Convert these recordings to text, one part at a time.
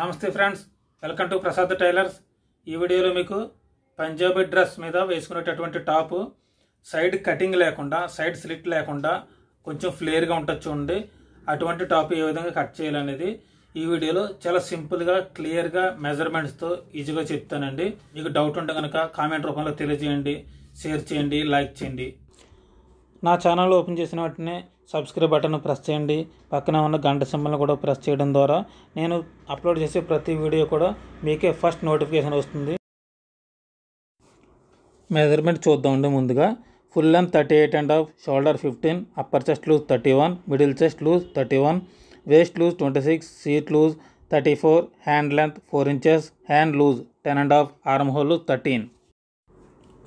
నమస్తే friends welcome to Prasad tailors ఈ వీడియోలో మీకు పంజాబీ డ్రెస్ మీద వేసుకునేటటువంటి టాప్ సైడ్ కటింగ్ లేకుండా సైడ్ స్లిట్ లేకుండా కొంచెం ఫ్లేర్గా ఉంటుంది చూడండి అటువంటి టాప్ ఏ విధంగా కట్ చేయాలనేది ఈ వీడియోలో చాలా సింపుల్గా క్లియర్గా మెజర్మెంట్స్తో ఈజీగా చెప్తానండి మీకు డౌట్ ఉంటే కనుక కామెంట్ రూపంలో తెలియజేయండి షేర్ చేయండి లైక్ చేయండి నా ఛానల్ ఓపెన్ చేసిన వాటినే సబ్స్క్రైబ్ బటన్ ప్రెస్ చేయండి పక్కన ఉన్న గంట సింబల్ని కూడా ప్రెస్ చేయడం ద్వారా నేను అప్లోడ్ చేసే ప్రతి వీడియో కూడా మీకే ఫస్ట్ నోటిఫికేషన్ వస్తుంది మెజర్మెంట్ చూద్దామండి ముందుగా full length thirty eight and half shoulder fifteen upper chest loose thirty one middle chest loose thirty one waist loose twenty six seat loose thirty four hand length four inches hand loose ten and half arm hole loose thirteen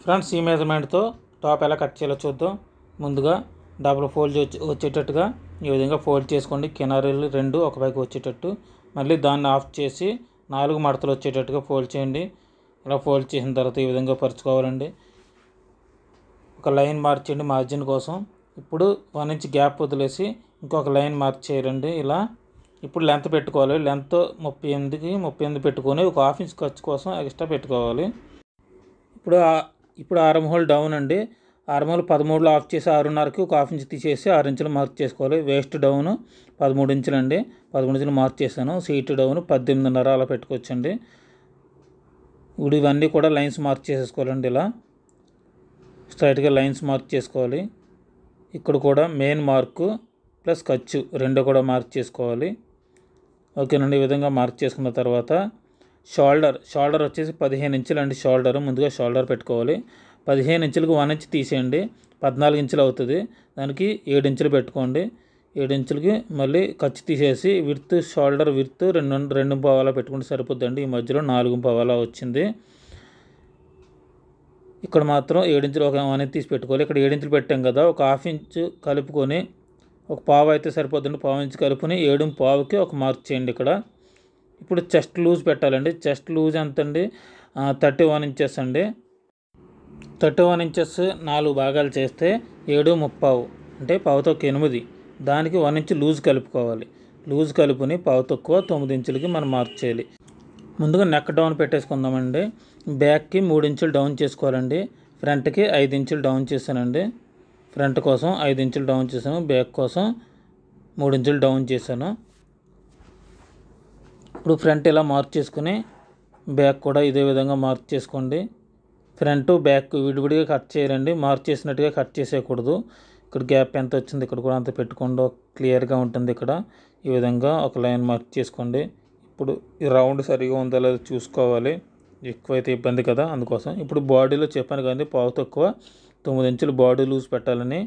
front ఈ మెజర్మెంట్తో top ఎలా cut చేయాలో చూద్దాం ముందుగా double fold వచ్చేటట్టుగా ఈ విధంగా fold చేసుకోండి కినారీలు రెండు ఒక పైకి వచ్చేటట్టు మళ్ళీ దాన్ని ఆఫ్ చేసి నాలుగు మడతలు వచ్చేటట్టుగా ఫోల్డ్ చేయండి ఇలా ఫోల్డ్ చేసిన తర్వాత ఈ విధంగా పరుచుకోవాలండి ఒక లైన్ మార్చండి మార్జిన్ కోసం ఇప్పుడు వన్ ఇంచ్ గ్యాప్ వదిలేసి ఇంకొక లైన్ మార్క్ ఇలా ఇప్పుడు లెంత్ పెట్టుకోవాలి లెంత్ ముప్పై ఎనిమిదికి ముప్పై ఎనిమిది పెట్టుకొని ఒక హాఫ్ ఇంచ్ ఖర్చు కోసం ఎక్స్ట్రా పెట్టుకోవాలి ఇప్పుడు ఇప్పుడు ఆరం హోల్ డౌన్ అండి ఆరుమూలు పదమూడులో ఆఫ్ చేసి ఆరున్నరకు ఒక హాఫ్ ఇంచ్ తీసేసి ఆరు ఇంచులు మార్క్ చేసుకోవాలి వేస్ట్ డౌను పదమూడు ఇంచులు అండి పదమూడు ఇంచులు మార్క్ చేశాను సీట్ డౌను పద్దెనిమిదిన్నర అలా పెట్టుకోవచ్చండి ఇప్పుడు ఇవన్నీ కూడా లైన్స్ మార్క్ చేసేసుకోవాలండి ఇలా స్ట్రైట్గా లైన్స్ మార్క్ చేసుకోవాలి ఇక్కడ కూడా మెయిన్ మార్కు ప్లస్ ఖర్చు రెండు కూడా మార్క్ చేసుకోవాలి ఓకేనండి ఈ విధంగా మార్క్ చేసుకున్న తర్వాత షోల్డర్ షోల్డర్ వచ్చేసి పదిహేను ఇంచులు అండి షోల్డర్ ముందుగా షోల్డర్ పెట్టుకోవాలి పదిహేను ఇంచులకు వన్ ఇంచ్ తీసేయండి పద్నాలుగు ఇంచులు అవుతుంది దానికి ఏడు ఇంచులు పెట్టుకోండి ఏడు ఇంచులకి మళ్ళీ ఖర్చు తీసేసి విర్త్ షోల్డర్ విర్త్ రెండు రెండు పవాలా పెట్టుకుంటే సరిపోద్దండి ఈ మధ్యలో నాలుగు పవాలా వచ్చింది ఇక్కడ మాత్రం ఏడించులు ఒక అనేది తీసి పెట్టుకోవాలి ఇక్కడ ఏడించులు పెట్టాం కదా ఒక హాఫ్ ఇంచ్ కలుపుకొని ఒక పావు అయితే సరిపోతుంది పావు ఇంచ్ కలుపుని ఏడు పావుకి ఒక మార్క్ చేయండి ఇక్కడ ఇప్పుడు చెస్ట్ లూజ్ పెట్టాలండి చెస్ట్ లూజ్ ఎంత అండి థర్టీ వన్ ఇంచెస్ అండి థర్టీ వన్ ఇంచెస్ నాలుగు భాగాలు చేస్తే ఏడు ముప్పావు అంటే పావు తక్కువ ఎనిమిది దానికి వన్ ఇంచ్ లూజ్ కలుపుకోవాలి లూజ్ కలుపుని పావు తక్కువ తొమ్మిది ఇంచులకి మనం మార్క్ చేయాలి ముందుగా నెక్ డౌన్ పెట్టేసుకుందామండి బ్యాక్కి మూడు ఇంచులు డౌన్ చేసుకోవాలండి ఫ్రంట్కి ఐదు ఇంచులు డౌన్ చేశానండి ఫ్రంట్ కోసం ఐదు ఇంచులు డౌన్ చేశాను బ్యాక్ కోసం మూడు ఇంచులు డౌన్ చేశాను ఇప్పుడు ఫ్రంట్ ఇలా మార్క్ చేసుకుని బ్యాక్ కూడా ఇదే విధంగా మార్క్ చేసుకోండి ఫ్రంట్ బ్యాక్ విడివిడిగా కట్ చేయాలండి మార్క్ చేసినట్టుగా కట్ చేసేయకూడదు ఇక్కడ గ్యాప్ ఎంత వచ్చింది ఇక్కడ కూడా అంత పెట్టుకోండి క్లియర్గా ఉంటుంది ఇక్కడ ఈ విధంగా ఒక లైన్ మార్క్ చేసుకోండి ఇప్పుడు ఈ రౌండ్ సరిగా ఉందో లేదో చూసుకోవాలి ఎక్కువైతే ఇబ్బంది కదా అందుకోసం ఇప్పుడు బాడీలో చెప్పాను కానీ పావు తక్కువ తొమ్మిది ఇంచులు బాడీ లూజ్ పెట్టాలని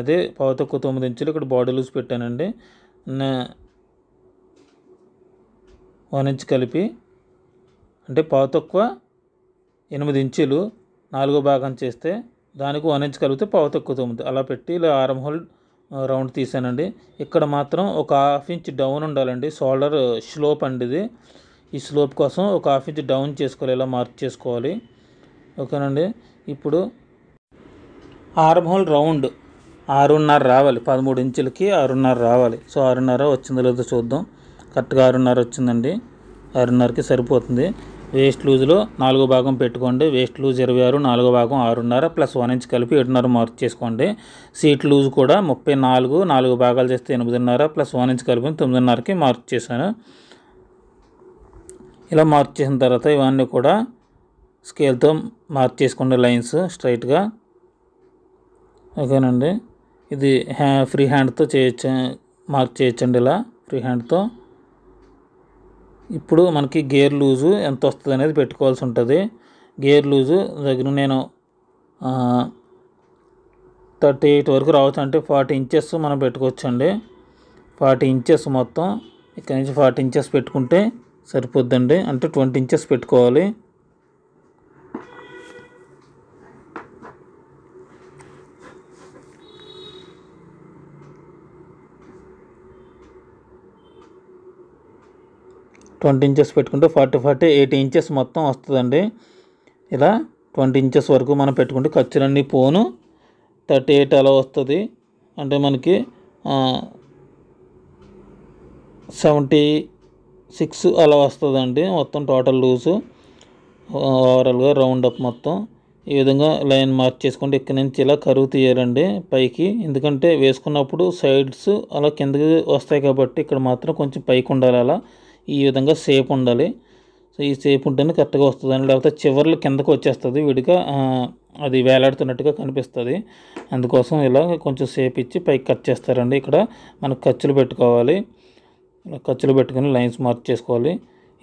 అదే పావు తక్కువ తొమ్మిది ఇంచులు ఇక్కడ బాడీ లూజ్ పెట్టానండి వన్ ఇంచ్ కలిపి అంటే పావు తక్కువ ఎనిమిది ఇంచులు నాలుగో భాగం చేస్తే దానికి వన్ ఇంచ్ కలిగితే పావు తక్కువ తొమ్మిది అలా పెట్టి ఇలా ఆరం హోల్ రౌండ్ తీసానండి ఇక్కడ మాత్రం ఒక హాఫ్ ఇంచ్ డౌన్ ఉండాలండి షోల్డర్ స్లోప్ అండి ఇది ఈ స్లోప్ కోసం ఒక హాఫ్ ఇంచ్ డౌన్ చేసుకోవాలి ఇలా మార్క్ చేసుకోవాలి ఓకేనండి ఇప్పుడు ఆరం హోల్ రౌండ్ ఆరున్నర రావాలి పదమూడు ఇంచులకి ఆరున్నర రావాలి సో ఆరున్నర వచ్చిందో లేదో చూద్దాం కరెక్ట్గా ఆరున్నర వచ్చిందండి ఆరున్నరకి సరిపోతుంది వేస్ట్ లూజ్లో నాలుగో భాగం పెట్టుకోండి వేస్ట్ లూజ్ ఇరవై ఆరు నాలుగో భాగం ఆరున్నర ప్లస్ వన్ ఇంచ్ కలిపి ఏడున్నర మార్క్ చేసుకోండి సీట్ లూజ్ కూడా ముప్పై నాలుగు నాలుగు భాగాలు చేస్తే ఎనిమిదిన్నర ప్లస్ వన్ ఇంచ్ కలిపి తొమ్మిదిన్నరకి మార్క్ చేశాను ఇలా మార్క్ చేసిన తర్వాత ఇవన్నీ కూడా స్కేల్తో మార్క్ చేసుకోండి లైన్స్ స్ట్రైట్గా ఓకేనండి ఇది హ్యా ఫ్రీ హ్యాండ్తో చేయొచ్చు మార్క్ చేయొచ్చండి ఇలా ఫ్రీ హ్యాండ్తో ఇప్పుడు మనకి గేర్ లూజు ఎంత వస్తుంది అనేది పెట్టుకోవాల్సి ఉంటుంది గేర్ లూజు దగ్గర నేను థర్టీ ఎయిట్ వరకు రావచ్చు అంటే ఫార్టీ ఇంచెస్ మనం పెట్టుకోవచ్చండి ఫార్టీ ఇంచెస్ మొత్తం ఇక్కడ నుంచి ఫార్టీ ఇంచెస్ పెట్టుకుంటే సరిపోద్దండి అంటే ట్వంటీ ఇంచెస్ పెట్టుకోవాలి ట్వంటీ ఇంచెస్ పెట్టుకుంటే ఫార్టీ ఫార్టీ ఎయిటీ ఇంచెస్ మొత్తం వస్తుందండి ఇలా ట్వంటీ ఇంచెస్ వరకు మనం పెట్టుకుంటే ఖర్చులన్నీ పోను థర్టీ ఎయిట్ అలా వస్తుంది అంటే మనకి సెవెంటీ సిక్స్ అలా వస్తుందండి మొత్తం టోటల్ లూజు ఓవరాల్గా రౌండ్ అప్ మొత్తం ఈ విధంగా లైన్ మార్క్ చేసుకుంటే ఇక్కడ నుంచి ఇలా కరువు తీయాలండి పైకి ఎందుకంటే వేసుకున్నప్పుడు సైడ్స్ అలా కిందకి వస్తాయి కాబట్టి ఇక్కడ మాత్రం కొంచెం పైకి ఉండాలి అలా ఈ విధంగా సేపు ఉండాలి సో ఈ సేపు ఉంటేనే కరెక్ట్గా అండి లేకపోతే చివర్లు కిందకు వచ్చేస్తుంది విడిగా అది వేలాడుతున్నట్టుగా కనిపిస్తుంది అందుకోసం ఇలా కొంచెం సేపు ఇచ్చి పైకి కట్ చేస్తారండి ఇక్కడ మనకు ఖర్చులు పెట్టుకోవాలి ఖర్చులు పెట్టుకుని లైన్స్ మార్క్ చేసుకోవాలి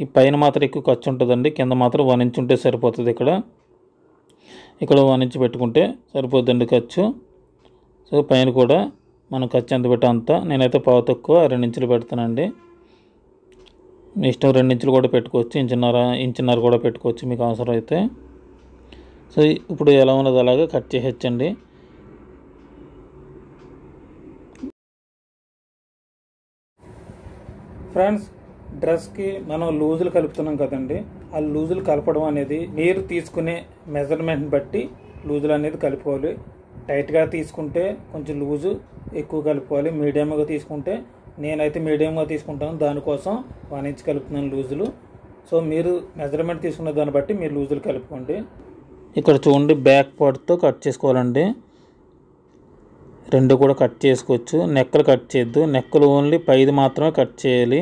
ఈ పైన మాత్రం ఎక్కువ ఖర్చు ఉంటుందండి కింద మాత్రం వన్ ఇంచ్ ఉంటే సరిపోతుంది ఇక్కడ ఇక్కడ వన్ ఇంచ్ పెట్టుకుంటే సరిపోతుందండి ఖర్చు సో పైన కూడా మనం ఖర్చు ఎంత పెట్టా అంత నేనైతే పావు తక్కువ రెండు ఇంచులు పెడతానండి నెక్స్ట్ రెండు ఇంచులు కూడా పెట్టుకోవచ్చు ఇంచున్నర ఇంచున్నర కూడా పెట్టుకోవచ్చు మీకు అవసరం అయితే సో ఇప్పుడు ఎలా ఉన్నది అలాగే కట్ చేసేచ్చండి ఫ్రెండ్స్ డ్రెస్కి మనం లూజులు కలుపుతున్నాం కదండి ఆ లూజులు కలపడం అనేది మీరు తీసుకునే మెజర్మెంట్ బట్టి లూజులు అనేది కలుపుకోవాలి టైట్గా తీసుకుంటే కొంచెం లూజు ఎక్కువ కలుపుకోవాలి మీడియంగా తీసుకుంటే నేనైతే మీడియంగా తీసుకుంటాను దానికోసం వన్ ఇంచ్ కలుపుతున్నాను లూజులు సో మీరు మెజర్మెంట్ తీసుకున్న దాన్ని బట్టి మీరు లూజులు కలుపుకోండి ఇక్కడ చూడండి బ్యాక్ పార్ట్తో కట్ చేసుకోవాలండి రెండు కూడా కట్ చేసుకోవచ్చు నెక్కలు కట్ చేయొద్దు నెక్కలు ఓన్లీ పైది మాత్రమే కట్ చేయాలి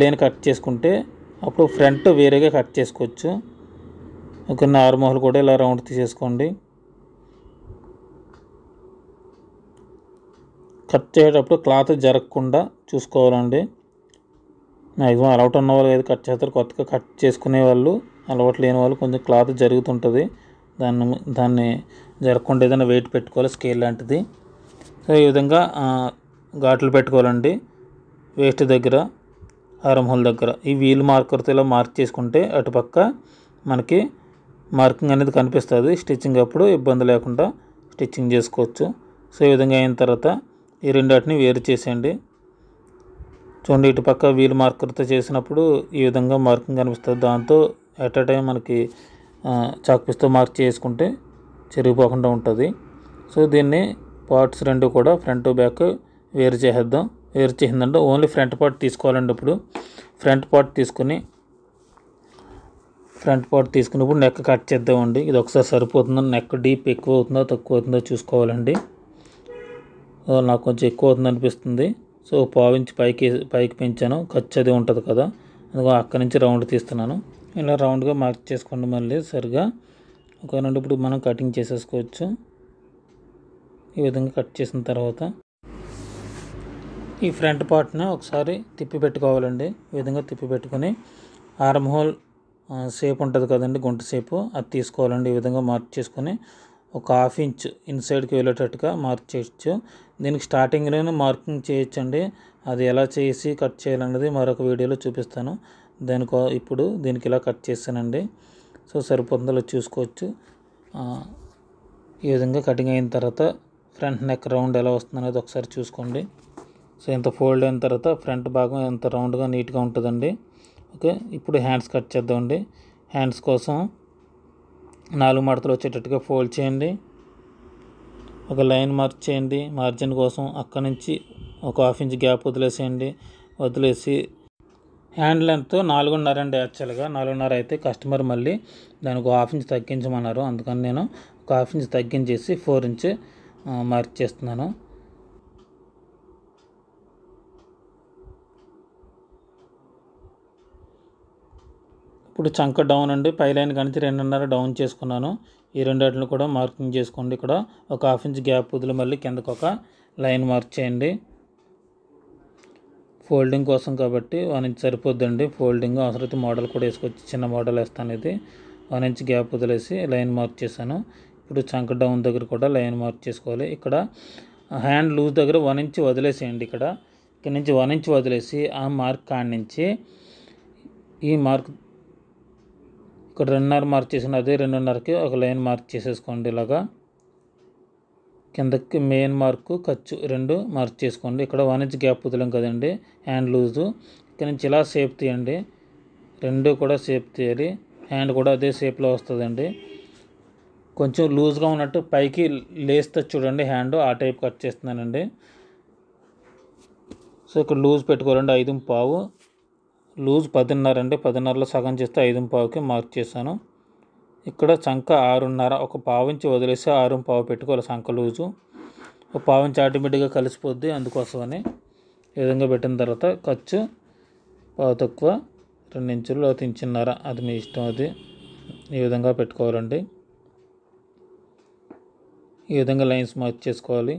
లైన్ కట్ చేసుకుంటే అప్పుడు ఫ్రంట్ వేరేగా కట్ చేసుకోవచ్చు ఒక నార్మల్ కూడా ఇలా రౌండ్ తీసేసుకోండి కట్ చేసేటప్పుడు క్లాత్ జరగకుండా చూసుకోవాలండి మ్యాక్సిమం అలవాటు ఉన్న వాళ్ళు ఏదో కట్ చేస్తారు కొత్తగా కట్ చేసుకునే వాళ్ళు అలవాటు లేని వాళ్ళు కొంచెం క్లాత్ జరుగుతుంటుంది దాన్ని దాన్ని జరగకుండా ఏదైనా వెయిట్ పెట్టుకోవాలి స్కేల్ లాంటిది సో ఈ విధంగా ఘాట్లు పెట్టుకోవాలండి వేస్ట్ దగ్గర హారం దగ్గర ఈ వీల్ మార్కర్తో ఇలా మార్క్ చేసుకుంటే అటుపక్క మనకి మార్కింగ్ అనేది కనిపిస్తుంది స్టిచ్చింగ్ అప్పుడు ఇబ్బంది లేకుండా స్టిచ్చింగ్ చేసుకోవచ్చు సో ఈ విధంగా అయిన తర్వాత ఈ రెండాటిని వేరు చేసేయండి చూడండి ఇటు పక్క వీల్ మార్కర్తో చేసినప్పుడు ఈ విధంగా మార్కింగ్ కనిపిస్తుంది దాంతో ఎట్ అ టైం మనకి చాక్పీస్తో మార్క్ చేసుకుంటే చెరిగిపోకుండా ఉంటుంది సో దీన్ని పార్ట్స్ రెండు కూడా ఫ్రంట్ బ్యాక్ వేరు చేసేద్దాం వేరు చేసిందంటే ఓన్లీ ఫ్రంట్ పార్ట్ తీసుకోవాలండి ఇప్పుడు ఫ్రంట్ పార్ట్ తీసుకుని ఫ్రంట్ పార్ట్ తీసుకున్నప్పుడు నెక్ కట్ చేద్దామండి ఇది ఒకసారి సరిపోతుందో నెక్ డీప్ ఎక్కువ అవుతుందో తక్కువ అవుతుందో చూసుకోవాలండి నాకు కొంచెం ఎక్కువ అవుతుంది అనిపిస్తుంది సో పావించి పైకి పైకి పెంచాను ఖర్చు అది ఉంటుంది కదా అందుకో అక్కడి నుంచి రౌండ్ తీస్తున్నాను ఇలా రౌండ్గా మార్క్ చేసుకోండి మళ్ళీ సరిగా ఒకవేళ ఇప్పుడు మనం కటింగ్ చేసేసుకోవచ్చు ఈ విధంగా కట్ చేసిన తర్వాత ఈ ఫ్రంట్ పార్ట్ని ఒకసారి తిప్పి పెట్టుకోవాలండి ఈ విధంగా తిప్పి పెట్టుకొని ఆర్మ్ హోల్ షేప్ ఉంటుంది కదండి గుంట షేపు అది తీసుకోవాలండి ఈ విధంగా మార్క్ చేసుకొని ఒక హాఫ్ ఇంచ్ ఇన్సైడ్కి వెళ్ళేటట్టుగా మార్క్ చేయొచ్చు దీనికి స్టార్టింగ్లోనే మార్కింగ్ చేయొచ్చండి అది ఎలా చేసి కట్ చేయాలన్నది మరొక వీడియోలో చూపిస్తాను దానికో ఇప్పుడు దీనికి ఇలా కట్ చేస్తానండి సో సరిపోతుందో చూసుకోవచ్చు ఈ విధంగా కటింగ్ అయిన తర్వాత ఫ్రంట్ నెక్ రౌండ్ ఎలా వస్తుందనేది ఒకసారి చూసుకోండి సో ఇంత ఫోల్డ్ అయిన తర్వాత ఫ్రంట్ భాగం ఎంత రౌండ్గా నీట్గా ఉంటుందండి ఓకే ఇప్పుడు హ్యాండ్స్ కట్ చేద్దామండి హ్యాండ్స్ కోసం నాలుగు మడతలు వచ్చేటట్టుగా ఫోల్డ్ చేయండి ఒక లైన్ మార్క్ చేయండి మార్జిన్ కోసం అక్కడి నుంచి ఒక హాఫ్ ఇంచ్ గ్యాప్ వదిలేసేయండి వదిలేసి హ్యాండ్ లెంత్ నాలుగున్నర అండి యాక్చువల్గా నాలుగున్నర అయితే కస్టమర్ మళ్ళీ దానికి హాఫ్ ఇంచ్ తగ్గించమన్నారు అందుకని నేను ఒక హాఫ్ ఇంచ్ తగ్గించేసి ఫోర్ ఇంచ్ మార్క్ చేస్తున్నాను ఇప్పుడు చంక డౌన్ అండి పై లైన్ కనిచి రెండున్నర డౌన్ చేసుకున్నాను ఈ రెండాటిని కూడా మార్కింగ్ చేసుకోండి ఇక్కడ ఒక హాఫ్ ఇంచ్ గ్యాప్ వదిలి మళ్ళీ కిందకు ఒక లైన్ మార్క్ చేయండి ఫోల్డింగ్ కోసం కాబట్టి వన్ ఇంచ్ సరిపోద్దండి ఫోల్డింగ్ అవసరమైతే మోడల్ కూడా వేసుకొచ్చి చిన్న మోడల్ వేస్తాను ఇది వన్ ఇంచ్ గ్యాప్ వదిలేసి లైన్ మార్క్ చేశాను ఇప్పుడు చంక డౌన్ దగ్గర కూడా లైన్ మార్క్ చేసుకోవాలి ఇక్కడ హ్యాండ్ లూజ్ దగ్గర వన్ ఇంచ్ వదిలేసేయండి ఇక్కడ ఇక్కడ నుంచి వన్ ఇంచ్ వదిలేసి ఆ మార్క్ కాడి నుంచి ఈ మార్క్ ఇక్కడ రెండున్నర మార్క్ చేసిన అదే రెండున్నరకి ఒక లైన్ మార్క్ చేసేసుకోండి ఇలాగా కిందకి మెయిన్ మార్కు ఖర్చు రెండు మార్క్ చేసుకోండి ఇక్కడ వన్ ఇంచ్ గ్యాప్ వదిలాం కదండి హ్యాండ్ లూజు ఇక్కడ నుంచి ఇలా సేఫ్ తీయండి రెండు కూడా సేఫ్ తీయాలి హ్యాండ్ కూడా అదే షేప్లో వస్తుందండి కొంచెం లూజ్గా ఉన్నట్టు పైకి లేస్తే చూడండి హ్యాండ్ ఆ టైప్ కట్ చేస్తున్నానండి సో ఇక్కడ లూజ్ పెట్టుకోవాలండి ఐదు పావు లూజ్ పదిన్నర అండి పదిన్నరలో సగం చేస్తే ఐదు పావుకి మార్క్ చేశాను ఇక్కడ చంక ఆరున్నర ఒక పావుంచి వదిలేసి ఆరు పావు పెట్టుకోవాలి చంక లూజు ఒక పావుంచి ఆటోమేటిక్గా కలిసిపోద్ది అందుకోసమని ఈ విధంగా పెట్టిన తర్వాత ఖర్చు పావు తక్కువ రెండు ఇంచులు లేకపోతే ఇంచున్నర అది మీ ఇష్టం అది ఈ విధంగా పెట్టుకోవాలండి ఈ విధంగా లైన్స్ మార్క్ చేసుకోవాలి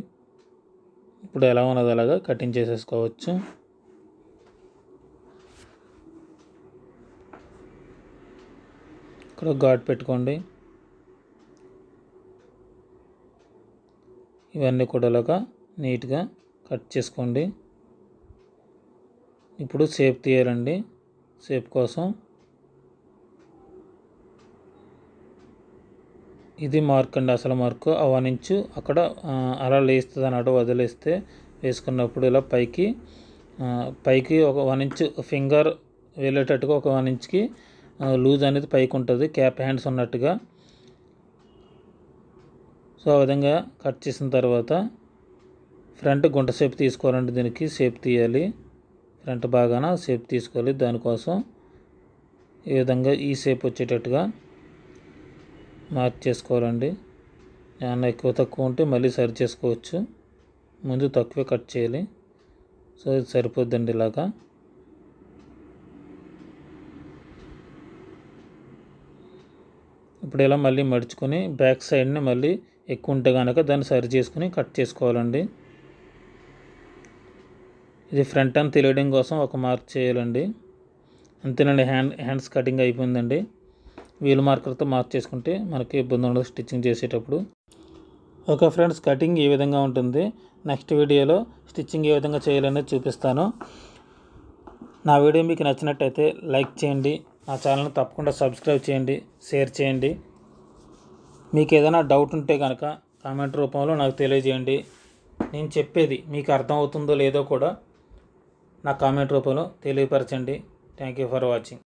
ఇప్పుడు ఎలా ఉన్నది అలాగా కటింగ్ చేసేసుకోవచ్చు ఇక్కడ ఘాట్ పెట్టుకోండి ఇవన్నీ కూడా ఇలాగా నీట్గా కట్ చేసుకోండి ఇప్పుడు సేప్ తీయాలండి సేప్ కోసం ఇది మార్క్ అండి అసలు మార్కు అవనించు అక్కడ అలా లేస్తుంది అన్నట్టు వదిలేస్తే వేసుకున్నప్పుడు ఇలా పైకి పైకి ఒక వన్ ఇంచ్ ఫింగర్ వెళ్ళేటట్టుగా ఒక వన్ ఇంచ్కి లూజ్ అనేది పైకి ఉంటుంది క్యాప్ హ్యాండ్స్ ఉన్నట్టుగా సో ఆ విధంగా కట్ చేసిన తర్వాత ఫ్రంట్ గుంట షేప్ తీసుకోవాలంటే దీనికి షేప్ తీయాలి ఫ్రంట్ బాగాన షేప్ తీసుకోవాలి దానికోసం ఈ విధంగా ఈ షేప్ వచ్చేటట్టుగా మార్క్ చేసుకోవాలండి ఏమన్నా ఎక్కువ తక్కువ ఉంటే మళ్ళీ సరి చేసుకోవచ్చు ముందు తక్కువే కట్ చేయాలి సో ఇది సరిపోద్దండి ఇలాగా ఇప్పుడు ఇలా మళ్ళీ మడుచుకొని బ్యాక్ సైడ్ని మళ్ళీ ఎక్కువ ఉంటే కనుక దాన్ని సరి చేసుకుని కట్ చేసుకోవాలండి ఇది ఫ్రంట్ అండ్ తెలియడం కోసం ఒక మార్క్ చేయాలండి అంతేనండి హ్యాండ్ హ్యాండ్స్ కటింగ్ అయిపోయిందండి వీల్ మార్కర్తో మార్క్ చేసుకుంటే మనకి ఇబ్బంది ఉండదు స్టిచ్చింగ్ చేసేటప్పుడు ఓకే ఫ్రెండ్స్ కటింగ్ ఏ విధంగా ఉంటుంది నెక్స్ట్ వీడియోలో స్టిచ్చింగ్ ఏ విధంగా చేయాలనేది చూపిస్తాను నా వీడియో మీకు నచ్చినట్టయితే లైక్ చేయండి నా ఛానల్ని తప్పకుండా సబ్స్క్రైబ్ చేయండి షేర్ చేయండి మీకు ఏదైనా డౌట్ ఉంటే కనుక కామెంట్ రూపంలో నాకు తెలియజేయండి నేను చెప్పేది మీకు అర్థమవుతుందో లేదో కూడా నా కామెంట్ రూపంలో తెలియపరచండి థ్యాంక్ యూ ఫర్ వాచింగ్